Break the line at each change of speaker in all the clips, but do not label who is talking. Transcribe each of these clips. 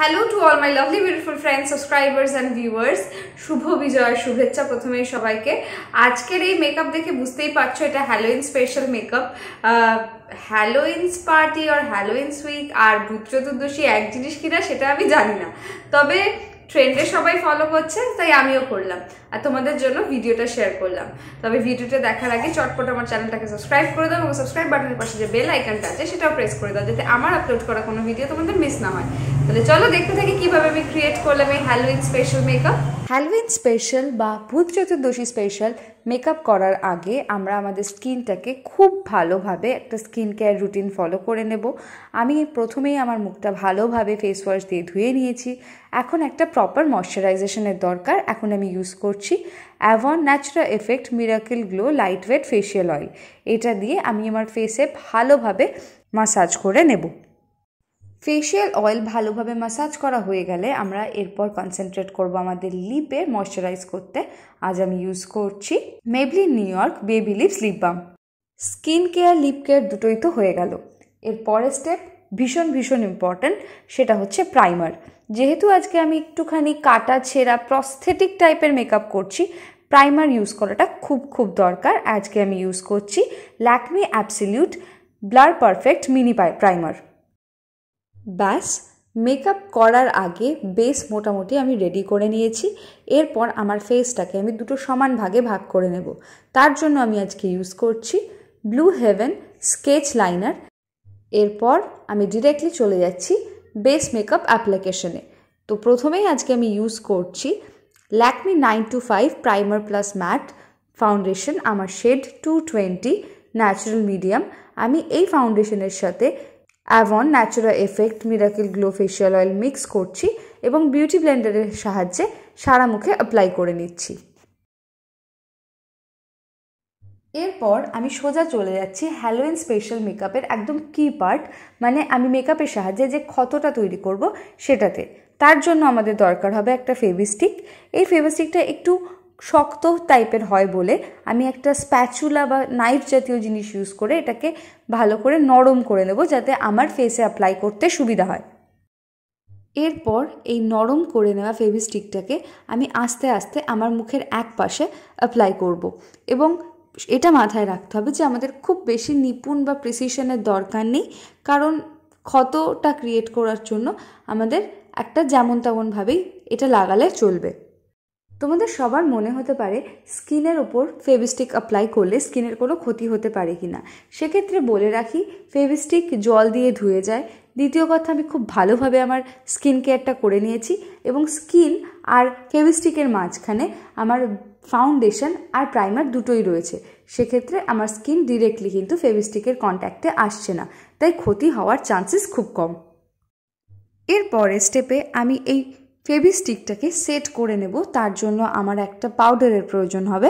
Hello to all my lovely beautiful friends subscribers and viewers শুভ বিজয় শুভেচ্ছা প্রথমেই সবাইকে আজকের এই মেকআপ দেখে বুঝতেই পারছো এটা Halloween special makeup Halloween's party আর হ্যালোইনস উইক আর ভূত চতুর্দশী এক জিনিস কিনা সেটা আমি জানি না তবে ট্রেন্ডে সবাই ফলো করছে তাই আমিও করলাম আর তোমাদের জন্য ভিডিওটা শেয়ার করলাম তবে ভিডিওটা দেখার আগে চটপট আমার চ্যানেলটাকে সাবস্ক্রাইব করে দাও এবং সাবস্ক্রাইব বাটনের পাশে যে বেল আইকনটা আছে সেটাও প্রেস করে দাও যাতে আমার আপলোড করা কোনো ভিডিও তোমাদের মিস না হয় তাহলে চলো দেখতে থাকি কীভাবে আমি ক্রিয়েট করলাম এই Halloween special makeup Halloween special বা ভূত চতুর্দশী স্পেশাল মেকআপ করার আগে আমরা আমাদের স্কিনটাকে খুব ভালোভাবে একটা স্কিন কেয়ার রুটিন ফলো করে নেব আমি প্রথমেই আমার মুখটা ভালোভাবে ফেস ওয়াশ দিয়ে ধুয়ে নিয়েছি এখন একটা প্রপার ময়শ্চারাইজেশনের দরকার এখন আমি ইউজ করছি Avon natural effect miracle glow light weight facial oil এটা দিয়ে আমি আমার ফেসে ভালোভাবে মাসাজ করে নেবো ফেসিয়াল অয়েল ভালোভাবে ম্যাসাজ করা হয়ে গেলে আমরা এরপর কনসেন্ট্রেট করব আমাদের লিপে ময়শ্চারাইজ করতে আজ আমি ইউজ করছি Maybelline New York baby lips lip balm skin care lip care দুটোই তো হয়ে গেল এর পরের স্টেপ ভীষণ ভীষণ ইম্পর্ট্যান্ট সেটা হচ্ছে প্রাইমার যেহেতু আজকে আমি একটুখানি কাটা ছেঁড়া প্রস্থেটিক টাইপের মেকআপ করছি প্রাইমার ইউজ করাটা খুব খুব দরকার আজকে আমি ইউজ করছি Lakme absolute blur perfect mini primer ব্যাস মেকআপ করার আগে বেস মোটামুটি আমি রেডি করে নিয়েছি এরপর আমার ফেসটাকে আমি দুটো সমান ভাগে ভাগ করে নেব তার জন্য আমি আজকে ইউজ করছি ব্লু হেভেন স্কেচ লাইনার এরপর আমি ডিরেক্টলি চলে যাচ্ছি বেস মেকআপ অ্যাপ্লিকেশনে তো প্রথমেই আজকে আমি ইউজ করছি Lakme nine to five primer plus matte foundation আমার shade two twenty natural medium আমি এই ফাউন্ডেশনের সাথে Avon natural effect miracle glow facial oil mix করছি এবং বিউটি ব্লেন্ডারের সাহায্যে সারা মুখে অ্যাপ্লাই করে নিচ্ছি এরপর আমি সোজা চলে যাচ্ছি হ্যালোইন স্পেশাল মেকআপের একদম কি পার্ট মানে আমি মেকআপের সাহায্যে যে ক্ষতটা তৈরি করব সেটাতে তার জন্য আমাদের দরকার হবে একটা ফেভিস্টিক এই ফেভিস্টিকটা একটু শক্ত টাইপের হয় বলে আমি একটা স্প্যাচুলা বা নাইফ জাতীয় জিনিস ইউজ করে এটাকে ভালো করে নরম করে নেব যাতে আমার ফেসে অ্যাপ্লাই করতে সুবিধা হয় এরপর এই নরম করে নেওয়া ফেভিস্টিকটাকে আমি আস্তে আস্তে আমার মুখের এক পাশে অ্যাপ্লাই করব এবং এটা মাথায় রাখতে হবে যে আমাদের খুব বেশি নিপুণ বা প্রিসিশনের দরকার নেই কারণ ক্ষতটা ক্রিয়েট করার জন্য আমাদের একটা যেমন তেমনভাবেই এটা লাগালে চলবে তোমাদের সবার মনে হতে পারে স্কিনের ওপর ফেভিস্টিক অ্যাপ্লাই করলে স্কিনের কোনো ক্ষতি হতে পারে কি না সেক্ষেত্রে বলে রাখি ফেভিস্টিক জল দিয়ে ধুয়ে যায় দ্বিতীয় কথা আমি খুব ভালোভাবে আমার স্কিন কেয়ারটা করে নিয়েছি এবং স্কিন আর ফেভিস্টিকের মাঝখানে আমার ফাউন্ডেশন আর প্রাইমার দুটোই রয়েছে সেক্ষেত্রে আমার স্কিন ডিরেক্টলি কিন্তু ফেভিস্টিকের কন্ট্যাক্টে আসছে না তাই ক্ষতি হওয়ার চান্সেস খুব কম এরপরে স্টেপে আমি এই ফেভিস্টিকটাকে সেট করে নেব তার জন্য আমার একটা পাউডারের প্রয়োজন হবে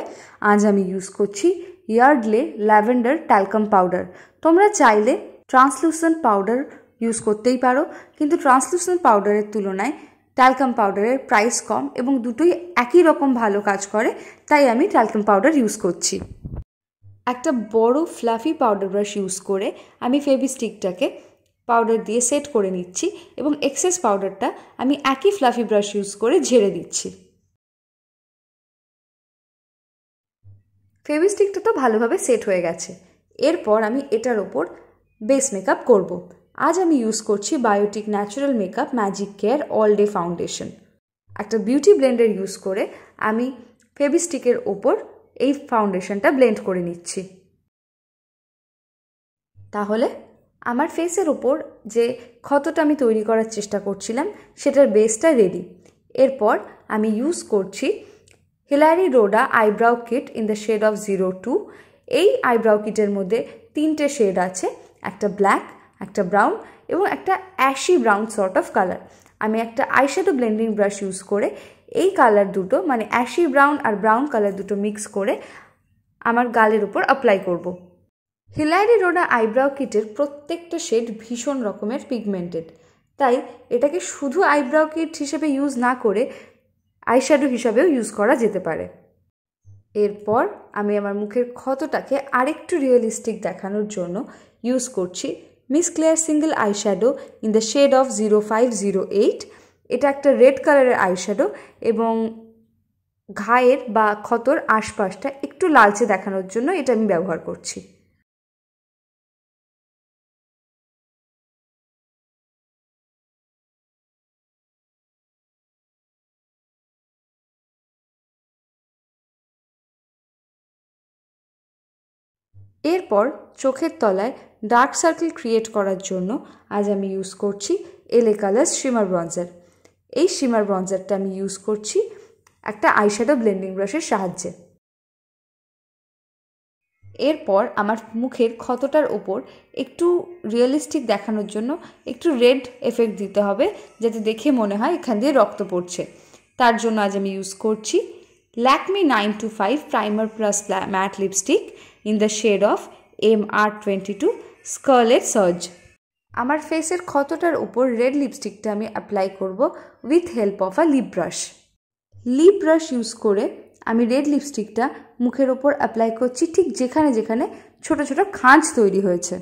আজ আমি ইউজ করছি ইয়ার্ডলে ল্যাভেন্ডার ট্যালকাম পাউডার তোমরা চাইলে ট্রান্সলুসেন্ট পাউডার ইউজ করতেই পারো কিন্তু ট্রান্সলুসেন্ট পাউডারের তুলনায় ট্যালকাম পাউডারের প্রাইস কম এবং দুটোই একই রকম ভালো কাজ করে তাই আমি ট্যালকাম পাউডার ইউজ করছি একটা বড় ফ্লাফি পাউডার ব্রাশ ইউজ করে আমি ফেভিস্টিকটাকে পাউডার দিয়ে সেট করে নিচ্ছি এবং এক্সেস পাউডারটা আমি একই ফ্লাফি ব্রাশ ইউজ করে ঝেড়ে দিচ্ছি ফেভিস্টিকটা তো ভালোভাবে সেট হয়ে গেছে এরপর আমি এটার ওপর বেস মেকআপ করব। আজ আমি ইউজ করছি Biotique natural makeup magic care all day foundation একটা বিউটি ব্লেন্ডার ইউজ করে আমি ফেভিস্টিকের ওপর এই ফাউন্ডেশনটা ব্লেন্ড করে নিচ্ছি তাহলে আমার ফেসের ওপর যে ক্ষতটা আমি তৈরি করার চেষ্টা করছিলাম সেটার বেসটা রেডি এরপর আমি ইউজ করছি Hilary Rhoda eyebrow kit in the shade of zero two এই আইব্রাউ কিটের মধ্যে তিনটে শেড আছে একটা ব্ল্যাক একটা ব্রাউন এবং একটা ashy brown sort of colour আমি একটা আইশ্যাডো ব্লেন্ডিং ব্রাশ ইউজ করে এই কালার দুটো মানে অ্যাশি ব্রাউন আর ব্রাউন কালার দুটো মিক্স করে আমার গালের উপর অ্যাপ্লাই করব হিলারি রোনা আইব্রাউ কিটের প্রত্যেকটা শেড ভীষণ রকমের পিগমেন্টেড তাই এটাকে শুধু আইব্রাউ কিট হিসেবে ইউজ না করে আইশ্যাডো হিসাবেও ইউজ করা যেতে পারে এরপর আমি আমার মুখের ক্ষতটাকে আরেকটু রিয়েলিস্টিক দেখানোর জন্য ইউজ করছি Miss Claire single eyeshadow in the shade of zero five zero eight এটা একটা রেড কালারের আইশ্যাডো এবং ঘায়ের বা ক্ষতর আশপাশটা একটু লালচে দেখানোর জন্য এটা আমি ব্যবহার করছি এরপর চোখের তলায় ডার্ক সার্কেল ক্রিয়েট করার জন্য আজ আমি ইউজ করছি এলে কালার শিমার ব্রঞ্জার এই শিমার ব্রঞ্জারটা আমি ইউজ করছি একটা আইশ্যাডো ব্লেন্ডিং ব্রাশের সাহায্যে এরপর আমার মুখের ক্ষতটার ওপর একটু রিয়েলিস্টিক দেখানোর জন্য একটু রেড এফেক্ট দিতে হবে যাতে দেখে মনে হয় এখান দিয়ে রক্ত পড়ছে তার জন্য আজ আমি ইউজ করছি Lakme nine to five primer plus matte lipstick in the shade of MR22 Scarlet Surge আমার ফেসের ক্ষতটার উপর রেড লিপস্টিকটা আমি অ্যাপ্লাই করব with help of a lip brush lip brush use করে আমি রেড লিপস্টিকটা মুখের ওপর অ্যাপ্লাই করছি ঠিক যেখানে যেখানে ছোট ছোট খাঁজ তৈরি হয়েছে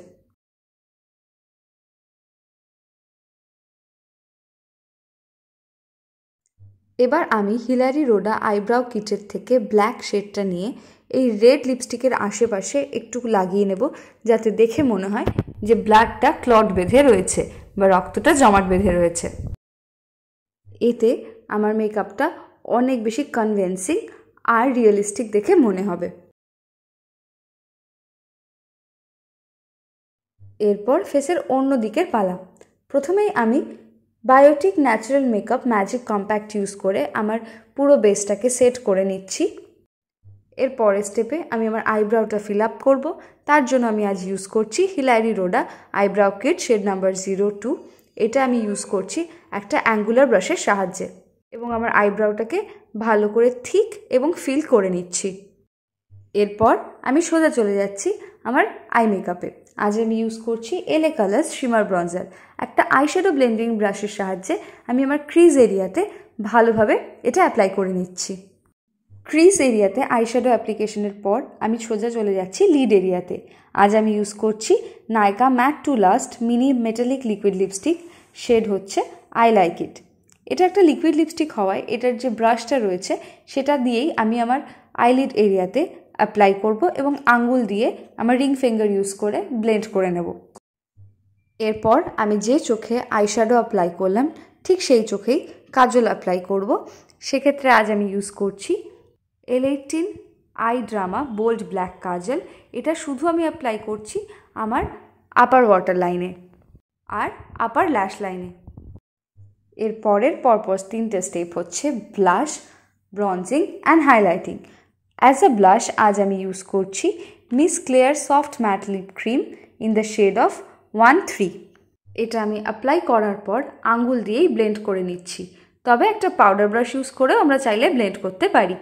এবার আমি হিলারি রোডা আইব্রাউ কিটের থেকে ব্ল্যাক শেডটা নিয়ে এই রেড লিপস্টিকের আশেপাশে একটু লাগিয়ে নেব যাতে দেখে মনে হয় যে ব্লাডটা ক্লট বেঁধে রয়েছে বা রক্তটা জমাট বেঁধে রয়েছে এতে আমার মেকআপটা অনেক বেশি কনভেন্সিং আর রিয়েলিস্টিক দেখে মনে হবে এরপর ফেসের অন্য দিকের পালা প্রথমেই আমি Biotique natural makeup magic compact use করে আমার পুরো বেসটাকে সেট করে নিচ্ছি এর পরের স্টেপে আমি আমার আইব্রাউটা ফিল আপ করবো তার জন্য আমি আজ ইউজ করছি Hilary Rhoda eyebrow kit shade number zero two এটা আমি ইউজ করছি একটা অ্যাঙ্গুলার ব্রাশের সাহায্যে এবং আমার আইব্রাউটাকে ভালো করে থিক এবং ফিল করে নিচ্ছি এরপর আমি সোজা চলে যাচ্ছি আমার আই মেকআপে আজ আমি ইউজ করছি এলে কালার্স শিমার ব্রঞ্জার একটা আইশ্যাডো ব্লেন্ডিং ব্রাশের সাহায্যে আমি আমার ক্রিজ এরিয়াতে ভালোভাবে এটা অ্যাপ্লাই করে নিচ্ছি ক্রিজ এরিয়াতে আইশ্যাডো অ্যাপ্লিকেশনের পর আমি সোজা চলে যাচ্ছি লিড এরিয়াতে আজ আমি ইউজ করছি Nykaa matte to last mini metallic liquid lipstick shade হচ্ছে আই লাইক ইট এটা একটা লিকুইড লিপস্টিক হওয়ায় এটার যে ব্রাশটা রয়েছে সেটা দিয়েই আমি আমার আইলিড এরিয়াতে অ্যাপ্লাই করব এবং আঙ্গুল দিয়ে আমার রিং ফিঙ্গার ইউজ করে ব্লেন্ড করে নেব এরপর আমি যে চোখে আইশ্যাডো অ্যাপ্লাই করলাম ঠিক সেই চোখেই কাজল অ্যাপ্লাই করব সেক্ষেত্রে আজ আমি ইউজ করছি L eighteen I drama bold black kajal এটা শুধু আমি অ্যাপ্লাই করছি আমার আপার ওয়াটার লাইনে আর আপার ল্যাশ লাইনে এর পরের পরপর তিনটে স্টেপ হচ্ছে blush bronzing and highlighting as a blush আজ আমি ইউজ করছি Miss Claire soft matte lip cream in the shade of one three এটা আমি অ্যাপ্লাই করার পর আঙ্গুল দিয়েই ব্লেন্ড করে নিচ্ছি তবে একটা পাউডার ব্রাশ ইউজ করেও আমরা চাইলে ব্লেন্ড করতে পারি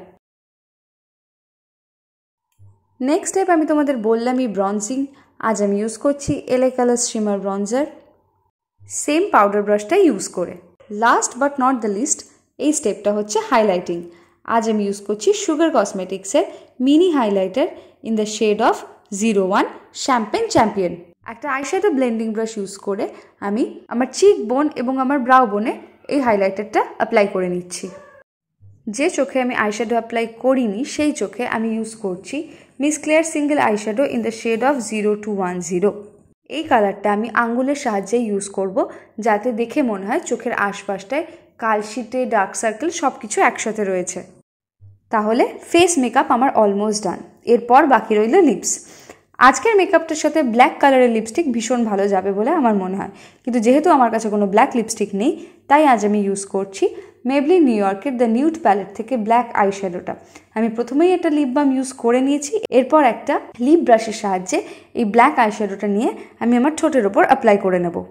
নেক্সট স্টেপ আমি তোমাদের বললামই ব্রঞ্জিং আজ আমি ইউজ করছি Elle colour streamer bronzer same powder ব্রাশটা ইউজ করে last but not the least এই স্টেপটা হচ্ছে হাইলাইটিং আজ আমি ইউজ করছি সুগার কসমেটিক্সের mini highlighter in the shade of zero one champagne champion একটা আইশ্যাডো ব্লেন্ডিং ব্রাশ ইউজ করে আমি আমার চিক বোন এবং আমার ব্রাউ বোনে এই হাইলাইটারটা অ্যাপ্লাই করে নিচ্ছি যে চোখে আমি আইশ্যাডো অ্যাপ্লাই করিনি সেই চোখে আমি ইউজ করছি Miss Claire single eyeshadow in the shade of zero two one zero এই কালারটা আমি আঙ্গুলের সাহায্যে ইউজ করব যাতে দেখে মনে হয় চোখের আশপাশটায় কালশিটে ডার্ক সার্কেল সব কিছু একসাথে রয়েছে তাহলে ফেস মেকআপ আমার অলমোস্ট ডান এরপর বাকি রইল লিপস আজকের মেকআপটার সাথে ব্ল্যাক কালারের লিপস্টিক ভীষণ ভালো যাবে বলে আমার মনে হয় কিন্তু যেহেতু আমার কাছে কোনো ব্ল্যাক লিপস্টিক নেই তাই আজ আমি ইউজ করছি মেবলি নিউ ইয়র্কের দ্য নিউড প্যালেট থেকে ব্ল্যাক আই শ্যাডোটা আমি প্রথমেই একটা লিপ বাম ইউজ করে নিয়েছি এরপর একটা লিপ ব্রাশের সাহায্যে এই ব্ল্যাক আই শ্যাডোটা নিয়ে আমি আমার ঠোঁটের ওপর অ্যাপ্লাই করে নেবো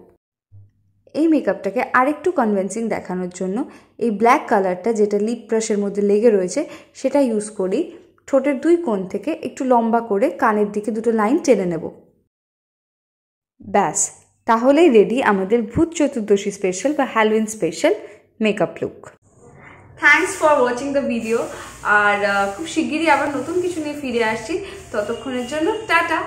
এই মেকআপটাকে আরেকটু কনভেন্সিং দেখানোর জন্য এই ব্ল্যাক কালারটা যেটা লিপ ব্রাশের মধ্যে লেগে রয়েছে সেটা ইউজ করি ঠোঁটের দুই কোণ থেকে একটু লম্বা করে কানের দিকে দুটো লাইন টেনে নেব ব্যাস তাহলেই রেডি আমাদের ভূত চতুর্দশী স্পেশাল বা Halloween special makeup look thanks for watching the video আর খুব শিগগিরই আবার নতুন কিছু নিয়ে ফিরে আসছি ততক্ষণের জন্য টাটা